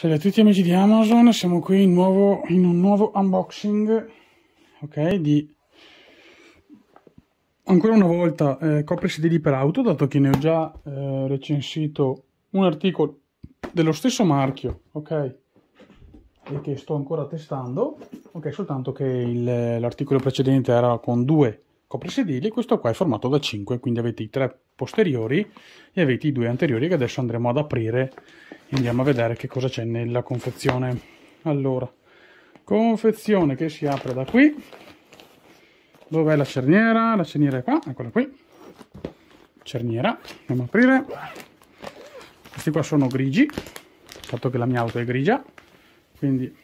Salve a tutti amici di Amazon, siamo qui in, nuovo, in un nuovo unboxing ok, di ancora una volta eh, copre sedili per auto dato che ne ho già eh, recensito un articolo dello stesso marchio ok e che sto ancora testando ok soltanto che l'articolo precedente era con due coprisedili questo qua è formato da 5 quindi avete i tre posteriori e avete i due anteriori che adesso andremo ad aprire andiamo a vedere che cosa c'è nella confezione allora confezione che si apre da qui dov'è la cerniera? la cerniera è qua, eccola qui cerniera, andiamo a aprire questi qua sono grigi fatto che la mia auto è grigia quindi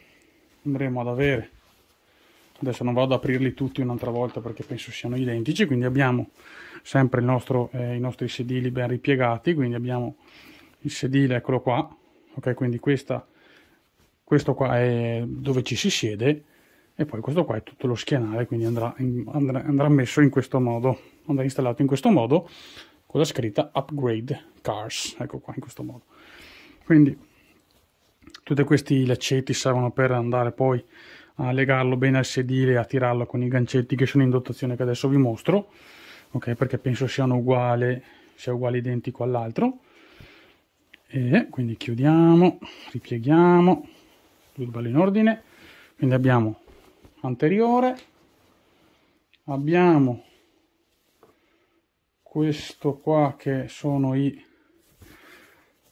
andremo ad avere adesso non vado ad aprirli tutti un'altra volta perché penso siano identici quindi abbiamo sempre nostro, eh, i nostri sedili ben ripiegati quindi abbiamo il sedile eccolo qua ok quindi questa questo qua è dove ci si siede e poi questo qua è tutto lo schienale quindi andrà, andrà, andrà messo in questo modo andrà installato in questo modo con la scritta upgrade cars ecco qua in questo modo quindi tutti questi laccetti servono per andare poi a legarlo bene al sedile a tirarlo con i gancetti che sono in dotazione che adesso vi mostro ok perché penso siano uguali sia uguale identico all'altro e quindi chiudiamo ripieghiamo tutto in ordine quindi abbiamo anteriore abbiamo questo qua che sono i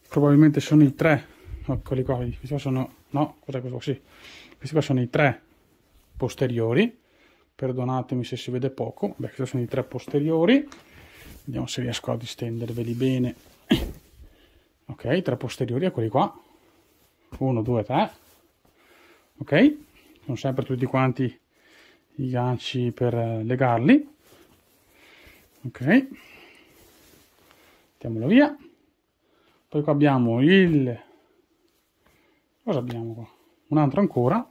probabilmente sono i tre eccoli qua questi qua sono no cos'è questo sì questi qua sono i tre posteriori perdonatemi se si vede poco beh questi sono i tre posteriori vediamo se riesco a distenderveli bene ok tre posteriori eccoli qua 1 2 3 ok sono sempre tutti quanti i ganci per eh, legarli ok mettiamolo via poi qua abbiamo il cosa abbiamo qua un altro ancora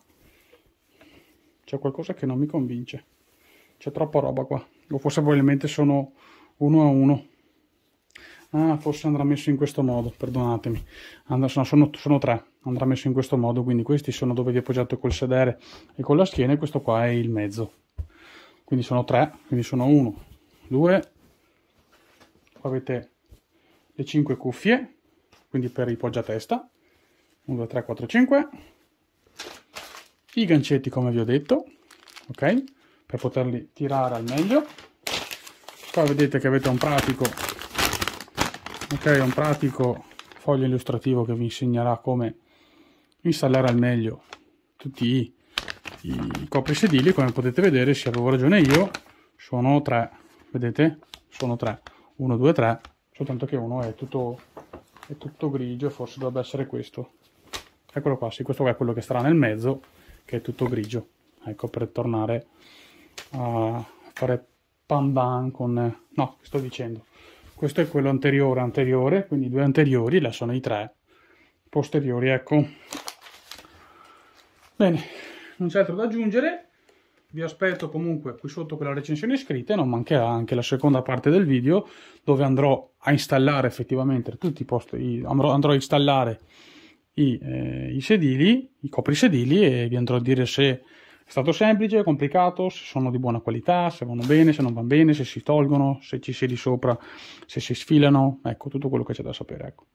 c'è qualcosa che non mi convince c'è troppa roba qua o forse probabilmente sono uno a uno Ah, forse andrà messo in questo modo, perdonatemi. And- sono, sono, tre, andrà messo in questo modo, quindi questi sono dove vi appoggiate col sedere e con la schiena e questo qua è il mezzo. Quindi sono tre, quindi sono uno, due, qua avete le cinque cuffie, quindi per il poggiatesta, 1, 2, 3, 4, 5, i gancetti come vi ho detto, ok? Per poterli tirare al meglio. Qua vedete che avete un pratico ok è un pratico foglio illustrativo che vi insegnerà come installare al meglio tutti i, i coprisedili come potete vedere se avevo ragione io sono tre vedete sono tre 1 2 3 soltanto che uno è tutto è tutto grigio forse dovrebbe essere questo eccolo qua sì questo qua è quello che starà nel mezzo che è tutto grigio ecco per tornare a fare pandan con no sto dicendo questo è quello anteriore anteriore quindi due anteriori là sono i tre posteriori ecco bene non c'è altro da aggiungere vi aspetto comunque qui sotto con la recensione scritta non mancherà anche la seconda parte del video dove andrò a installare effettivamente tutti i posti andrò, andrò a installare i, eh, i sedili i coprisedili e vi andrò a dire se è stato semplice, complicato, se sono di buona qualità, se vanno bene, se non vanno bene, se si tolgono, se ci siedi sopra, se si sfilano, ecco tutto quello che c'è da sapere. Ecco.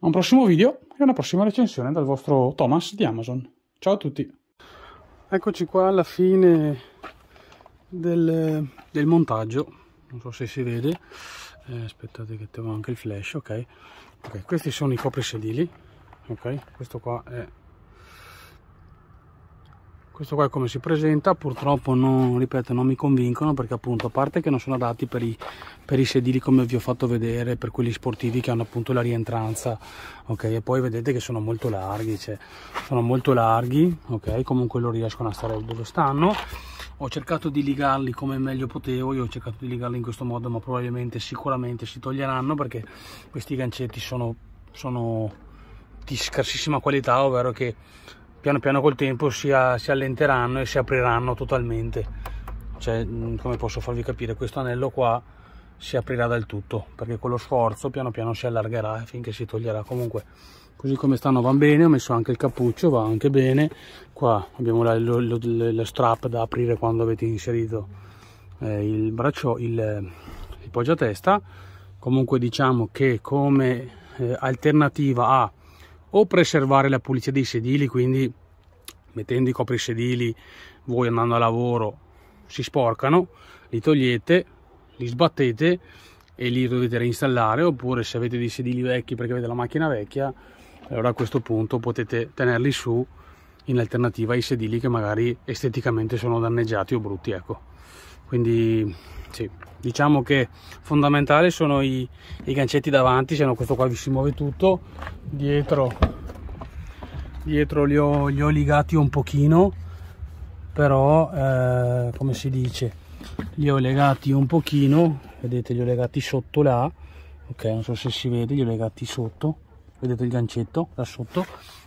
A un prossimo video e una prossima recensione dal vostro Thomas di Amazon. Ciao a tutti! Eccoci qua alla fine del, del montaggio, non so se si vede, eh, aspettate che tengo anche il flash, ok? questi sono i coprisedili, ok? Questo qua è questo qua è come si presenta purtroppo non, ripeto, non mi convincono perché appunto a parte che non sono adatti per i, per i, sedili come vi ho fatto vedere per quelli sportivi che hanno appunto la rientranza ok e poi vedete che sono molto larghi cioè, sono molto larghi ok comunque loro riescono a stare dove stanno ho cercato di ligarli come meglio potevo io ho cercato di ligarli in questo modo ma probabilmente sicuramente si toglieranno perché questi gancetti sono, sono di scarsissima qualità ovvero che piano piano col tempo si, si allenteranno e si apriranno totalmente cioè, mm, come posso farvi capire questo anello qua si aprirà del tutto perché con lo sforzo piano piano si allargerà finché si toglierà comunque così come stanno va bene ho messo anche il cappuccio va anche bene qua abbiamo la, lo, lo, le strap da aprire quando avete inserito eh, il braccio il, il poggiatesta comunque diciamo che come eh, alternativa a o preservare la pulizia dei sedili, quindi mettendo i coprisedili voi andando a lavoro si sporcano, li togliete, li sbattete e li dovete reinstallare oppure se avete dei sedili vecchi perché avete la macchina vecchia allora a questo punto potete tenerli su in alternativa ai sedili che magari esteticamente sono danneggiati o brutti ecco quindi sì. Diciamo che fondamentali sono i, i gancetti davanti, se no questo qua vi si muove tutto. Dietro, dietro li, ho, li ho legati un pochino, però eh, come si dice, li ho legati un pochino, vedete li ho legati sotto là, ok non so se si vede, li ho legati sotto, vedete il gancetto là sotto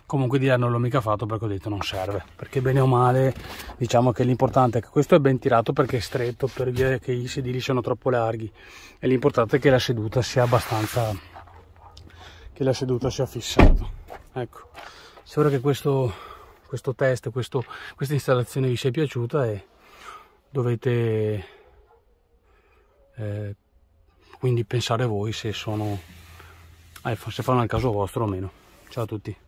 comunque di là non l'ho mica fatto perché ho detto non serve perché bene o male diciamo che l'importante è che questo è ben tirato perché è stretto per via che i sedili sono troppo larghi e l'importante è che la seduta sia abbastanza che la seduta sia fissata ecco spero che questo, questo test questo, questa installazione vi sia piaciuta e dovete eh, quindi pensare voi se sono eh, se fanno al caso vostro o meno ciao a tutti